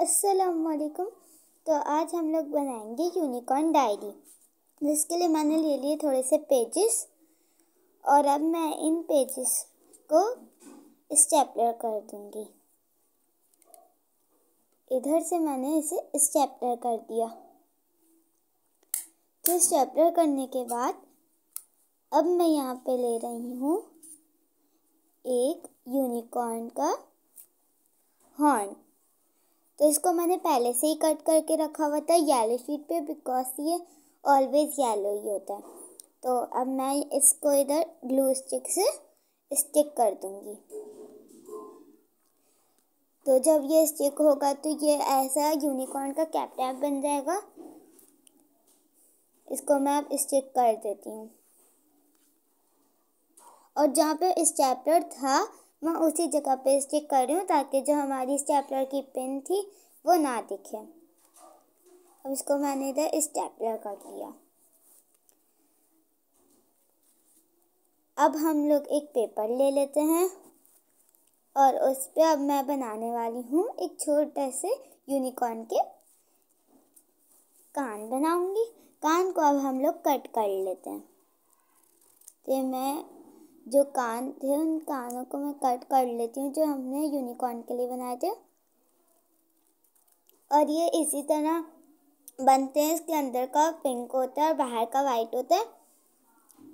असलकुम तो आज हम लोग बनाएंगे यूनिकॉर्न डायरी जिसके लिए मैंने ले लिए थोड़े से पेजेस और अब मैं इन पेजेस को स्टेपलर कर दूंगी इधर से मैंने इसे स्टेपलर कर दिया तो स्टेपलर करने के बाद अब मैं यहाँ पे ले रही हूँ एक यूनिकॉर्न का हॉर्न तो इसको मैंने पहले से ही कट करके रखा हुआ था येलो शीट पे बिकॉज ये ऑलवेज येलो ही होता है तो अब मैं इसको इधर ग्लू स्टिक से स्टिक कर दूंगी तो जब ये स्टिक होगा तो ये ऐसा यूनिकॉर्न का कैप टैप बन जाएगा इसको मैं अब स्टिक कर देती हूँ और जहाँ पे इस चैप्टर था मैं उसी जगह पे स्टिक कर रही हूँ ताकि जो हमारी स्टेपलर की पिन थी वो ना दिखे अब इसको मैंने इधर स्टेपलर कर लिया अब हम लोग एक पेपर ले लेते हैं और उस पर अब मैं बनाने वाली हूँ एक छोटे से यूनिकॉर्न के कान बनाऊंगी कान को अब हम लोग कट कर लेते हैं तो मैं जो कान थे उन कानों को मैं कट कर लेती हूँ जो हमने यूनिकॉर्न के लिए बनाए थे और ये इसी तरह बनते हैं इसके अंदर का पिंक होता है और बाहर का वाइट होता है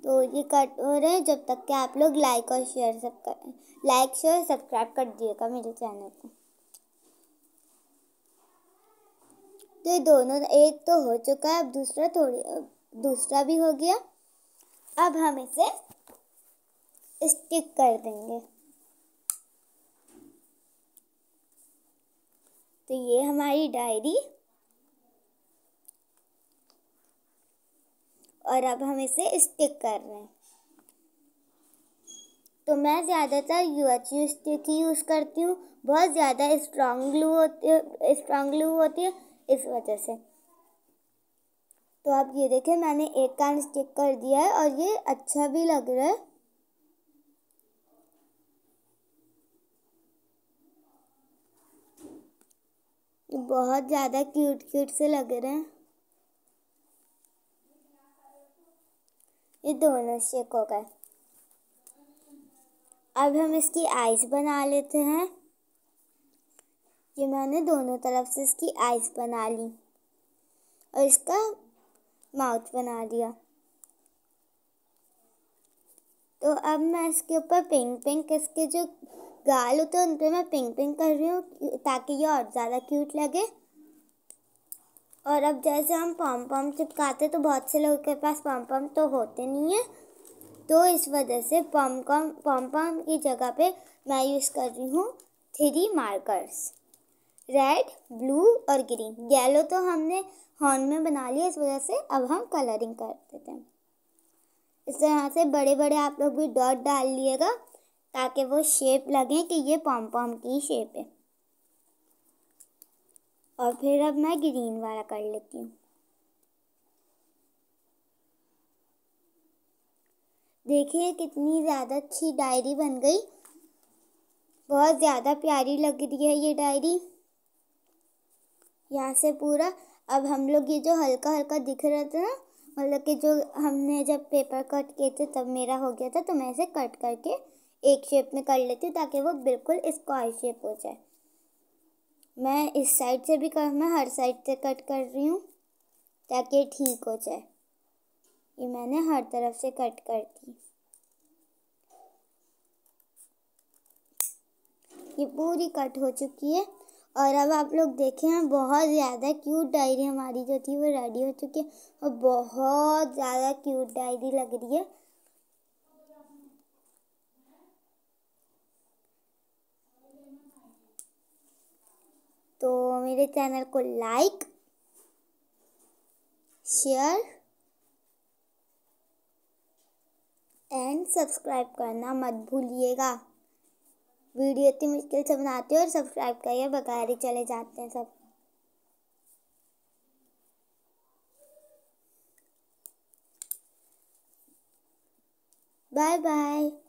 तो ये कट हो रहे हैं जब तक कि आप लोग लाइक और शेयर सब कर लाइक शेयर सब्सक्राइब कर दिएगा मेरे चैनल को तो ये दोनों एक तो हो चुका है अब दूसरा थोड़ी दूसरा भी हो गया अब हम इसे स्टिक कर देंगे तो ये हमारी डायरी और अब हम इसे स्टिक कर रहे हैं तो मैं ज़्यादातर यू एच यू स्टिक ही यूज़ करती हूँ बहुत ज़्यादा स्ट्रॉन्ग ग्लू होती है स्ट्रॉन्ग ग्लू होती है इस वजह से तो आप ये देखें मैंने एक कान स्टिक कर दिया है और ये अच्छा भी लग रहा है बहुत ज़्यादा क्यूट क्यूट से लग रहे हैं ये दोनों शेक हो गए अब हम इसकी आइस बना लेते हैं ये मैंने दोनों तरफ से इसकी आइस बना ली और इसका माउथ बना दिया तो अब मैं इसके ऊपर पिंक पिंक इसके जो गाल होते हैं उन पर मैं पिंक पिंक कर रही हूँ ताकि ये और ज़्यादा क्यूट लगे और अब जैसे हम पॉम पॉम चिपकाते तो बहुत से लोगों के पास पॉम पॉम तो होते नहीं है तो इस वजह से पॉम कम पॉम पॉम की जगह पे मैं यूज़ कर रही हूँ थ्री मार्कर्स रेड ब्लू और ग्रीन येलो तो हमने हॉर्न में बना लिया इस वजह से अब हम कलरिंग कर देते हैं इस तरह से बड़े बड़े आप लोग भी डॉट डाल लिएगा ताकि वो शेप लगे कि ये पॉम पॉम की शेप है और फिर अब मैं ग्रीन वाला कर लेती हूँ देखिए कितनी ज़्यादा अच्छी डायरी बन गई बहुत ज़्यादा प्यारी लग रही है ये डायरी यहाँ से पूरा अब हम लोग ये जो हल्का हल्का दिख रहा था ना मतलब कि जो हमने जब पेपर कट किए थे तब मेरा हो गया था तो मैं इसे कट करके एक शेप में कर लेती हूँ ताकि वो बिल्कुल स्क्वायर शेप हो जाए मैं इस साइड से भी कर मैं हर साइड से कट कर रही हूँ ताकि ठीक हो जाए ये मैंने हर तरफ से कट कर दी ये पूरी कट हो चुकी है और अब आप लोग देखें हैं बहुत ज़्यादा क्यूट डायरी हमारी जो थी वो रेडी हो चुकी है और बहुत ज़्यादा क्यूट डायरी लग रही है तो मेरे चैनल को लाइक शेयर एंड सब्सक्राइब करना मत भूलिएगा वीडियो इतनी मुश्किल से बनाते हो और सब्सक्राइब करिए बगैर ही चले जाते हैं सब बाय बाय